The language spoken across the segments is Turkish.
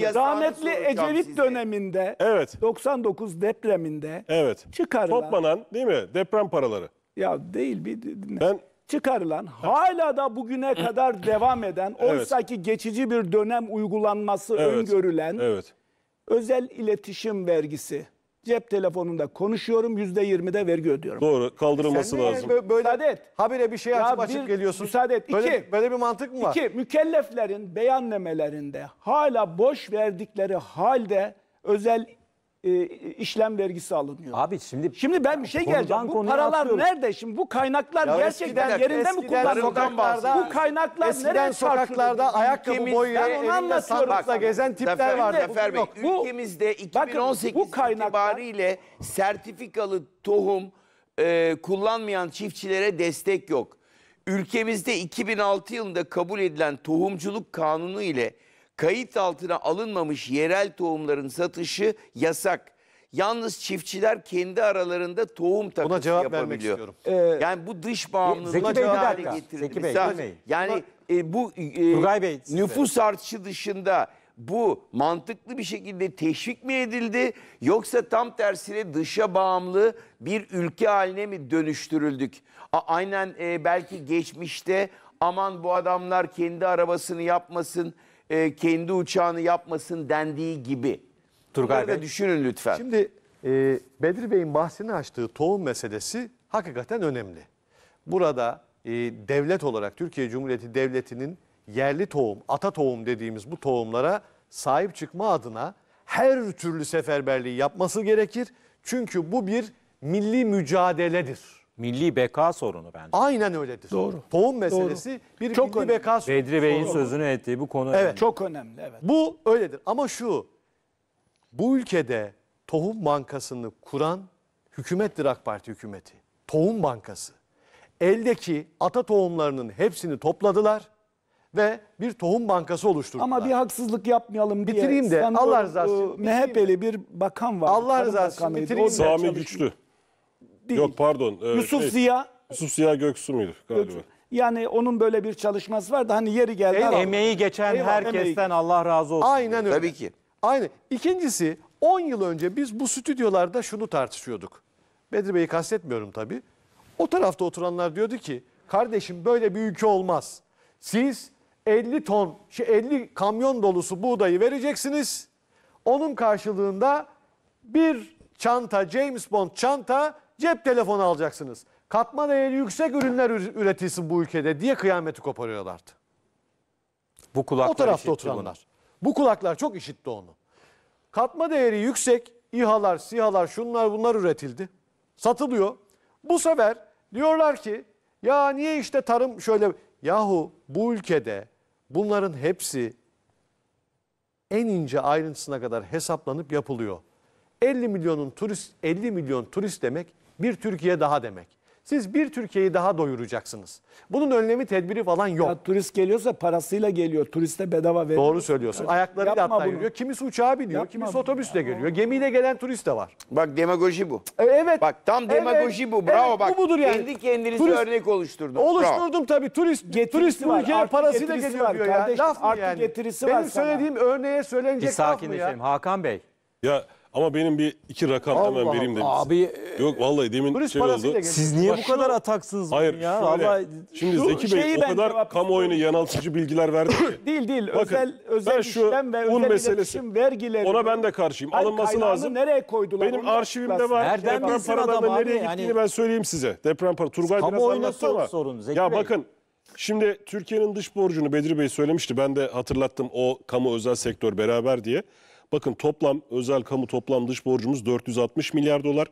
Rahmetli Ecevit size. döneminde Evet. 99 depreminde Evet. çıkarılan Toplanan değil mi? Deprem paraları. ya değil bir Ben- çıkarılan hala da bugüne kadar devam eden Evet. oysaki geçici bir dönem uygulanması Evet. öngörülen Evet. özel iletişim vergisi Cep telefonunda konuşuyorum. yüzde %20'de vergi ödüyorum. Doğru kaldırılması Sen lazım. böyle Müsaade et. habire bir şey açıp açıp bir- geliyorsun. müsaade et. Böyle, İki. böyle bir mantık mı var? İki, mükelleflerin beyanlemelerinde hala boş verdikleri halde özel e, işlem vergisi alınıyor. Abi şimdi Şimdi ben bir şey Konudan geleceğim. Bu paralar atlıyorum. nerede şimdi? Bu kaynaklar Ya gerçekten eskiden- yerinde mi eskiden kullanılıyor? sokaklarda- Bu kaynaklar Eskiden nereye sokaklarda ayakkabı Ülkemiz- boyu Ben onu anlatıyorum sakla gezen tipler Zafer, vardı. Zafer Bey, Bu- ülkemizde Bakın, 2018 bu kaynaklar- itibariyle sertifikalı tohum e, kullanmayan çiftçilere destek yok. Ülkemizde 2006 yılında kabul edilen tohumculuk kanunu ile Kayıt altına alınmamış yerel tohumların satışı yasak. Yalnız çiftçiler kendi aralarında tohum takası Buna cevap vermek yapabiliyor. istiyorum. Ee, ee, yani bu dış Zeki Bey bir hale dakika. getirdi. Zeki Bey, Mesela, Bey. Yani e, bu e, Bey, nüfus artışı dışında bu mantıklı bir şekilde teşvik mi edildi yoksa tam tersine dışa bağımlı bir ülke haline mi dönüştürüldük? A- aynen e, belki geçmişte aman bu adamlar kendi arabasını yapmasın e, kendi uçağını yapmasın dendiği gibi. Turgay Bey. düşünün lütfen. Şimdi e, Bedri Bey'in bahsini açtığı tohum meselesi hakikaten önemli. Burada e, devlet olarak Türkiye Cumhuriyeti Devleti'nin yerli tohum, ata tohum dediğimiz bu tohumlara sahip çıkma adına her türlü seferberliği yapması gerekir. Çünkü bu bir milli mücadeledir milli beka sorunu bence. Aynen öyledir. Doğru. Tohum meselesi bir Çok milli önemli. beka sorunu. Bedri Bey'in sözünü ettiği bu konu Evet. önemli. Çok önemli evet. Bu öyledir ama şu bu ülkede tohum bankasını kuran hükümettir AK Parti hükümeti. Tohum bankası. Eldeki ata tohumlarının hepsini topladılar ve bir tohum bankası oluşturdular. Ama bir haksızlık yapmayalım diye. Bitireyim de, Allah rızası e, için e, bitireyim MHP'li bir bakan var. Allah rızası için bitireyim de. Sami Güçlü değil. Yok pardon. E, Yusuf şey, Ziya. Yusuf Ziya Göksu muydu galiba? Göksu. Yani onun böyle bir çalışması var da hani yeri geldi. En, emeği geçen Eyvallah, herkesten emeği. Allah razı olsun. Aynen öyle. Tabii ki. Aynen. İkincisi 10 yıl önce biz bu stüdyolarda şunu tartışıyorduk. Bedri Bey'i kastetmiyorum tabii. O tarafta oturanlar diyordu ki kardeşim böyle bir ülke olmaz. Siz 50 ton, 50 kamyon dolusu buğdayı vereceksiniz. Onun karşılığında bir çanta, James Bond çanta cep telefonu alacaksınız. Katma değeri yüksek ürünler üretilsin bu ülkede diye kıyameti koparıyorlardı. Bu kulaklar o tarafta oturanlar. Bunu. Bu kulaklar çok işitti onu. Katma değeri yüksek İHA'lar, SİHA'lar şunlar bunlar üretildi. Satılıyor. Bu sefer diyorlar ki ya niye işte tarım şöyle yahu bu ülkede bunların hepsi en ince ayrıntısına kadar hesaplanıp yapılıyor. 50 milyonun turist 50 milyon turist demek bir Türkiye daha demek. Siz bir Türkiye'yi daha doyuracaksınız. Bunun önlemi tedbiri falan yok. Ya, turist geliyorsa parasıyla geliyor. Turiste bedava veriyor. Doğru söylüyorsun. Ayaklarıyla Yapma hatta bunu. yürüyor. Kimisi uçağa biniyor, Yapma kimisi bunu. otobüsle geliyor. Gemiyle gelen turist de var. Bak demagoji bu. E, Evet. Bak tam demagoji bu. Bravo evet, bak. Bu budur yani. Kendi kendinize Turist- örnek oluşturdun. Bravo. Oluşturdum tabii. Turist Getirisi turist bu ülkeye parasıyla geliyor var diyor ya. Laf mı artı yani? getirisi var Benim sana. söylediğim örneğe söylenecek Bir laf mı sakinleşelim. Hakan Bey. Ya ama benim bir iki rakam Allah hemen vereyim demişsin. Abi e, Yok vallahi demin Polis şey oldu. Siz niye bu kadar ataksınız Hayır ya? şöyle. Vallahi şimdi şu Zeki Bey şeyi o ben kadar cevap- kamuoyunu yanıltıcı bilgiler verdi ki. Değil değil. Bakın, özel özel ben şu işlem ve un özel meselesi- iletişim vergileri. Ona ben de karşıyım. Hayır, Alınması lazım. nereye koydular? Benim arşivimde var. Nereden deprem paradan, adam paralarının abi? nereye Yani- gittiğini ben söyleyeyim size. Deprem para Turgay biraz Kamuoyuna anlattı sor- ama. sorun Zeki ya bakın şimdi Türkiye'nin dış borcunu Bedri Bey söylemişti. Ben de hatırlattım o kamu özel sektör beraber diye. Bakın toplam özel kamu toplam dış borcumuz 460 milyar dolar.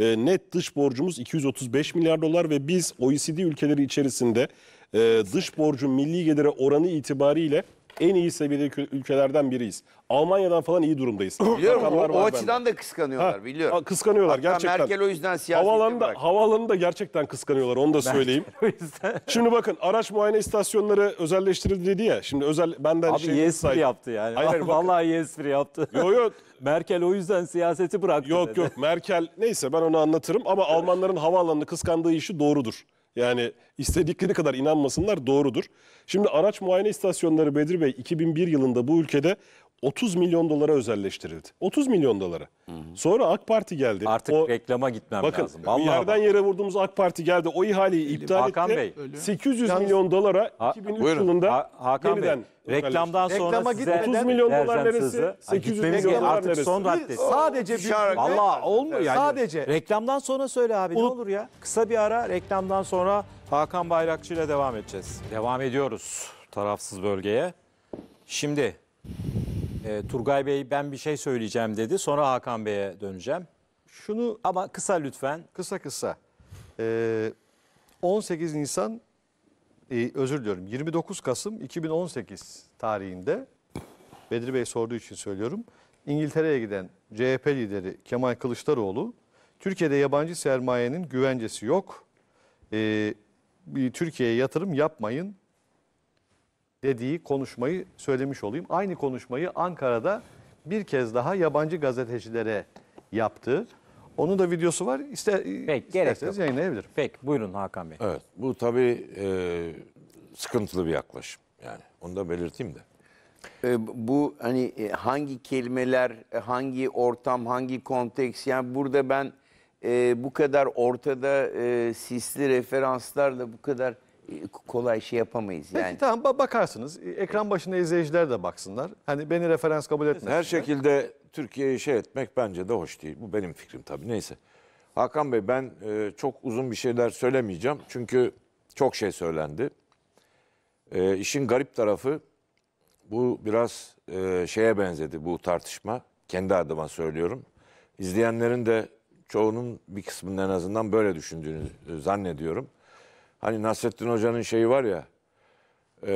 E, net dış borcumuz 235 milyar dolar ve biz OECD ülkeleri içerisinde e, dış borcun milli gelire oranı itibariyle en iyi seviyede ülkelerden biriyiz. Almanya'dan falan iyi durumdayız. Biliyorum o, o açıdan da kıskanıyorlar ha, biliyorum. Kıskanıyorlar Hatta gerçekten. Merkel o yüzden siyasete havaalanında, da gerçekten kıskanıyorlar onu da söyleyeyim. şimdi bakın araç muayene istasyonları özelleştirildi dedi ya. Şimdi özel benden Abi şey... Abi yes yaptı yani. Hayır, bakın. Vallahi yes yaptı. Yok yok. Merkel o yüzden siyaseti bıraktı Yok dedi. yok Merkel neyse ben onu anlatırım ama Almanların havaalanını kıskandığı işi doğrudur. Yani istedikleri kadar inanmasınlar doğrudur. Şimdi araç muayene istasyonları Bedir Bey 2001 yılında bu ülkede 30 milyon dolara özelleştirildi. 30 milyon dolara. Hı hı. Sonra AK Parti geldi. Artık o, reklama gitmem bakın, lazım. Bakın yerden bak. yere vurduğumuz AK Parti geldi. O ihaleyi Bilmiyorum. iptal Hakan etti. Bey. 800 Yalnız, milyon dolara 2003 buyurun. yılında ha, Hakan yeniden Bey. Reklamdan sonra Reklama size 30 milyon dolar neresi? 800 milyon dolar artık neresi? son radde. Sadece bir Allah olmuyor yani. Sadece. Reklamdan sonra söyle abi Unut. ne olur ya. Kısa bir ara reklamdan sonra Hakan Bayrakçı ile devam edeceğiz. Devam ediyoruz tarafsız bölgeye. Şimdi e, Turgay Bey ben bir şey söyleyeceğim dedi. Sonra Hakan Bey'e döneceğim. Şunu Ama kısa lütfen. kısa kısa e, ee, 18 Nisan e, özür diliyorum 29 Kasım 2018 tarihinde Bedri Bey sorduğu için söylüyorum. İngiltere'ye giden CHP lideri Kemal Kılıçdaroğlu Türkiye'de yabancı sermayenin güvencesi yok. E, Türkiye'ye yatırım yapmayın dediği konuşmayı söylemiş olayım. Aynı konuşmayı Ankara'da bir kez daha yabancı gazetecilere yaptı. Onun da videosu var. İster, Peki, isterseniz yayınlayabilirim. Peki buyurun Hakan Bey. Evet bu tabii e, sıkıntılı bir yaklaşım. Yani onu da belirteyim de. E, bu hani e, hangi kelimeler, e, hangi ortam, hangi konteks yani burada ben e, bu kadar ortada e, sisli referanslarla bu kadar kolay şey yapamayız yani. Peki tamam bakarsınız. E, ekran başında izleyiciler de baksınlar. Hani beni referans kabul etmesinler. Her şekilde Türkiye'yi şey etmek bence de hoş değil. Bu benim fikrim tabii neyse. Hakan Bey ben e, çok uzun bir şeyler söylemeyeceğim. Çünkü çok şey söylendi. E, işin garip tarafı bu biraz e, şeye benzedi bu tartışma. Kendi adıma söylüyorum. İzleyenlerin de çoğunun bir kısmının en azından böyle düşündüğünü zannediyorum. Hani Nasrettin Hoca'nın şeyi var ya. E,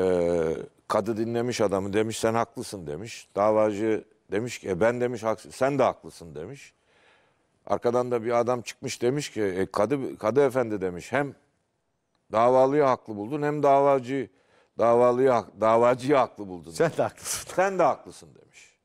kadı dinlemiş adamı demiş sen haklısın demiş. Davacı demiş ki e, ben demiş haksız, sen de haklısın demiş. Arkadan da bir adam çıkmış demiş ki e, kadı, kadı efendi demiş hem davalıyı haklı buldun hem davacı davalıyı davacıyı haklı buldun. Sen de haklısın. Sen de haklısın demiş.